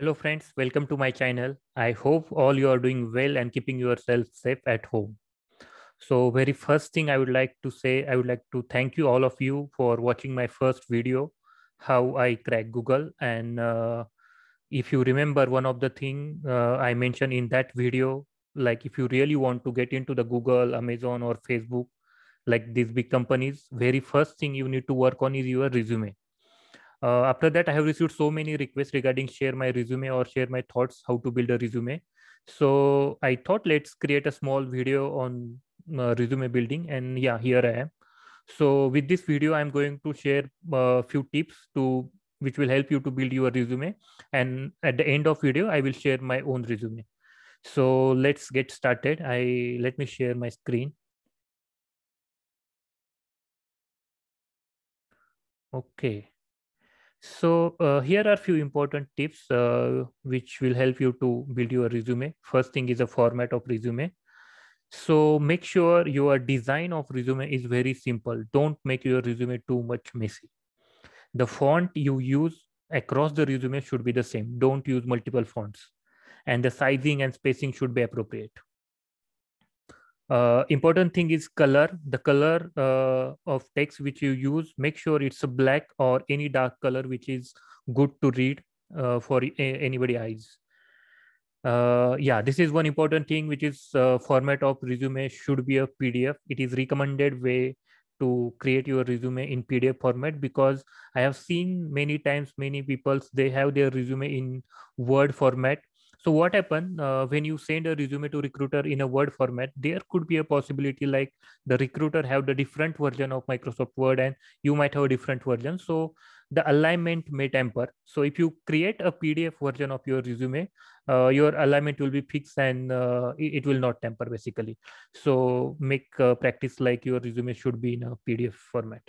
Hello friends, welcome to my channel. I hope all you are doing well and keeping yourself safe at home. So very first thing I would like to say, I would like to thank you all of you for watching my first video, how I crack Google. And uh, if you remember one of the thing uh, I mentioned in that video, like if you really want to get into the Google, Amazon or Facebook, like these big companies, very first thing you need to work on is your resume uh, after that i have received so many requests regarding share my resume or share my thoughts how to build a resume so i thought let's create a small video on uh, resume building and yeah here i am so with this video i'm going to share a uh, few tips to which will help you to build your resume and at the end of video i will share my own resume so let's get started i let me share my screen okay so uh, here are a few important tips uh, which will help you to build your resume. First thing is a format of resume. So make sure your design of resume is very simple. Don't make your resume too much messy. The font you use across the resume should be the same. Don't use multiple fonts. And the sizing and spacing should be appropriate uh, important thing is color the color uh, of text which you use make sure it's a black or any dark color which is good to read uh, for anybody eyes uh, yeah this is one important thing which is uh, format of resume should be a pdf it is recommended way to create your resume in pdf format because i have seen many times many people they have their resume in word format so what happened uh, when you send a resume to recruiter in a Word format? There could be a possibility like the recruiter have the different version of Microsoft Word, and you might have a different version. So the alignment may tamper. So if you create a PDF version of your resume, uh, your alignment will be fixed and uh, it, will not tamper basically. So make uh, practice like your resume should be in a PDF format.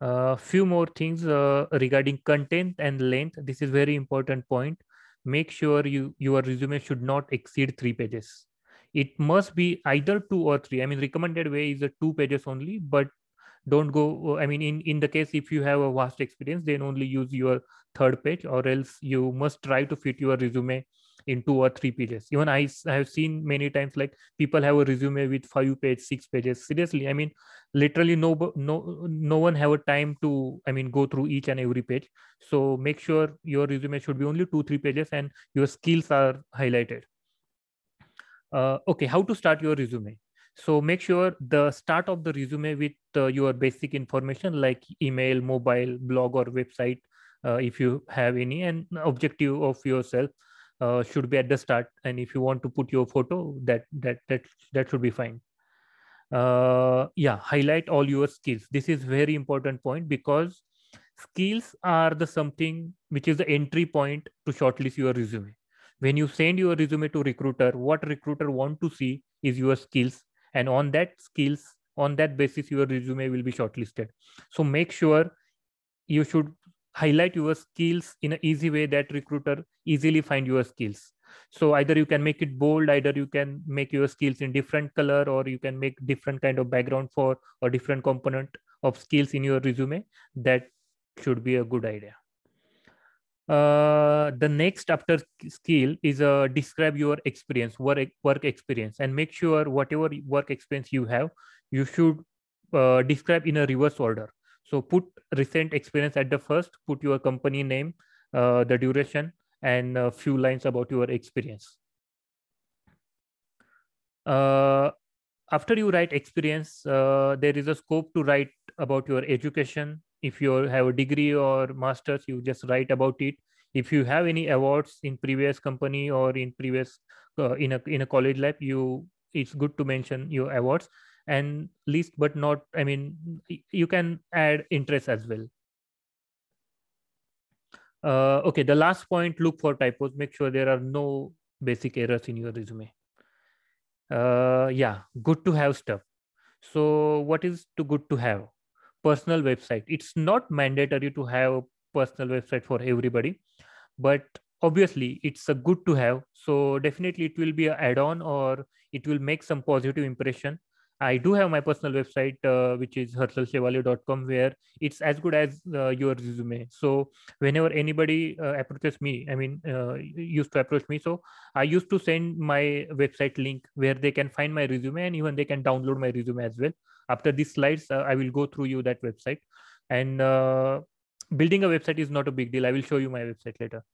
A uh, few more things uh, regarding content and length. This is very important point make sure you your resume should not exceed three pages it must be either two or three i mean recommended way is a two pages only but don't go i mean in in the case if you have a vast experience then only use your third page or else you must try to fit your resume in two or three pages even i have seen many times like people have a resume with five page six pages seriously i mean literally no no no one have a time to i mean go through each and every page so make sure your resume should be only two three pages and your skills are highlighted uh, okay how to start your resume so make sure the start of the resume with uh, your basic information like email mobile blog or website uh, if you have any and objective of yourself uh, should be at the start and if you want to put your photo that that that that should be fine uh, yeah highlight all your skills this is very important point because skills are the something which is the entry point to shortlist your resume when you send your resume to recruiter what recruiter want to see is your skills and on that skills on that basis your resume will be shortlisted so make sure you should highlight your skills in an easy way that recruiter easily find your skills so either you can make it bold either you can make your skills in different color or you can make different kind of background for or different component of skills in your resume that should be a good idea uh, the next after skill is uh, describe your experience work work experience and make sure whatever work experience you have you should uh, describe in a reverse order so put recent experience at the first, put your company name, uh, the duration, and a few lines about your experience. Uh, after you write experience, uh, there is a scope to write about your education. If you have a degree or master's, you just write about it. If you have any awards in previous company or in previous uh, in a in a college lab, you it's good to mention your awards and least but not i mean you can add interest as well uh, okay the last point look for typos make sure there are no basic errors in your resume uh, yeah good to have stuff so what is too good to have personal website it's not mandatory to have a personal website for everybody but obviously it's a good to have so definitely it will be an add-on or it will make some positive impression I do have my personal website, uh, which is hersalsevale.com, where it's as good as uh, your resume. So whenever anybody uh, approaches me, I mean, uh, used to approach me, so I used to send my website link where they can find my resume and even they can download my resume as well. After these slides, uh, I will go through you that website. And uh, building a website is not a big deal. I will show you my website later.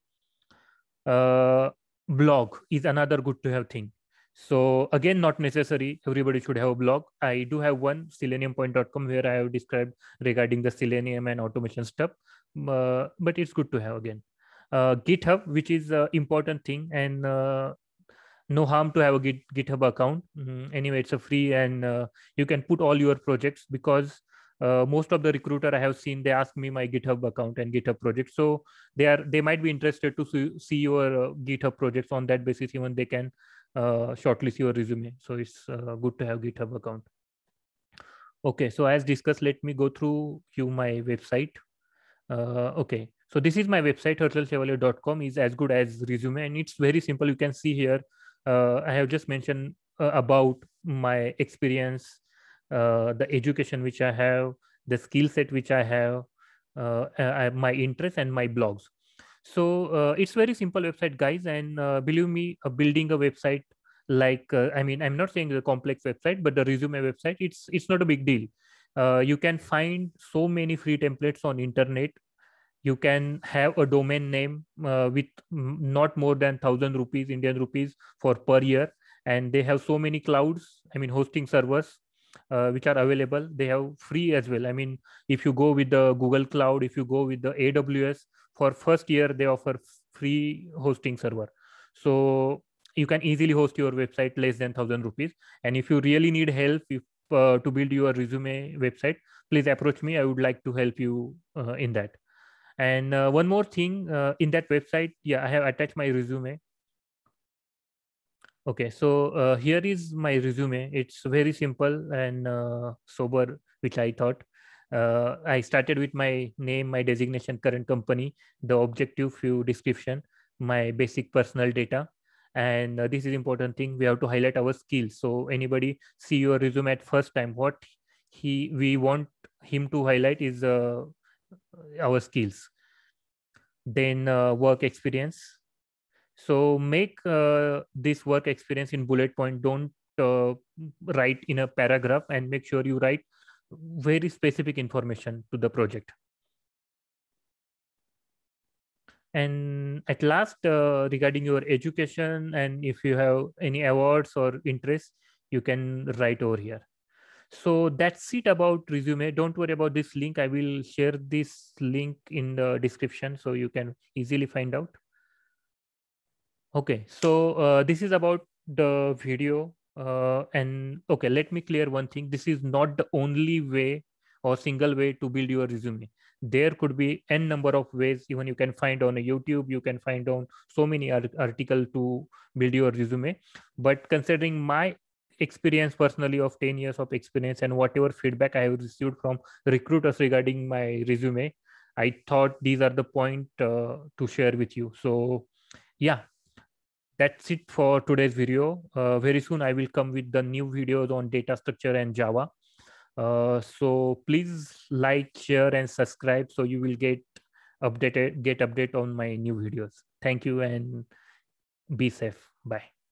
blog is another good to have thing so again, not necessary. Everybody should have a blog. I do have one seleniumpoint.com where I have described regarding the selenium and automation stuff. Uh, but it's good to have again. Uh, GitHub, which is an important thing, and uh, no harm to have a Git, GitHub account. Mm-hmm. Anyway, it's a free, and uh, you can put all your projects because uh, most of the recruiter I have seen, they ask me my GitHub account and GitHub project. So they are they might be interested to see, see your uh, GitHub projects on that basis. Even they can uh, shortlist your resume. So it's uh, good to have GitHub account. Okay, so as discussed, let me go through you my website. Uh, okay, so this is my website, hurdlesevalier.com is as good as resume and it's very simple. You can see here, I have just mentioned about my experience, uh, the education which I have, the skill set which I have, uh, I have my interests and my blogs so uh, it's very simple website guys and uh, believe me uh, building a website like i mean i'm not saying the complex website but the resume website it's it's not a big deal you can find so many free templates on internet you can have a domain name uh, with not more than 1000 rupees indian rupees for per year and they have so many clouds i mean hosting servers uh, which are available they have free as well i mean if you go with the google cloud if you go with the aws for first year they offer free hosting server so you can easily host your website less than 1000 rupees and if you really need help if, uh, to build your resume website please approach me i would like to help you uh, in that and uh, one more thing uh, in that website yeah i have attached my resume okay so uh, here is my resume it's very simple and uh, sober which i thought uh, I started with my name, my designation, current company, the objective, few description, my basic personal data. And uh, this is important thing. We have to highlight our skills. So anybody see your resume at first time, what he we want him to highlight is uh, our skills. Then uh, work experience. So make uh, this work experience in bullet point. Don't uh, write in a paragraph and make sure you write very specific information to the project. And at last, uh, regarding your education and if you have any awards or interests, you can write over here. So that's it about resume. Don't worry about this link. I will share this link in the description so you can easily find out. Okay, so uh, this is about the video uh, and okay let me clear one thing this is not the only way or single way to build your resume there could be n number of ways even you can find on a youtube you can find on so many art- article to build your resume but considering my experience personally of 10 years of experience and whatever feedback i have received from recruiters regarding my resume i thought these are the point uh, to share with you so yeah that's it for today's video. Uh, very soon I will come with the new videos on data structure and Java. Uh, so please like, share, and subscribe so you will get updated, get update on my new videos. Thank you and be safe. Bye.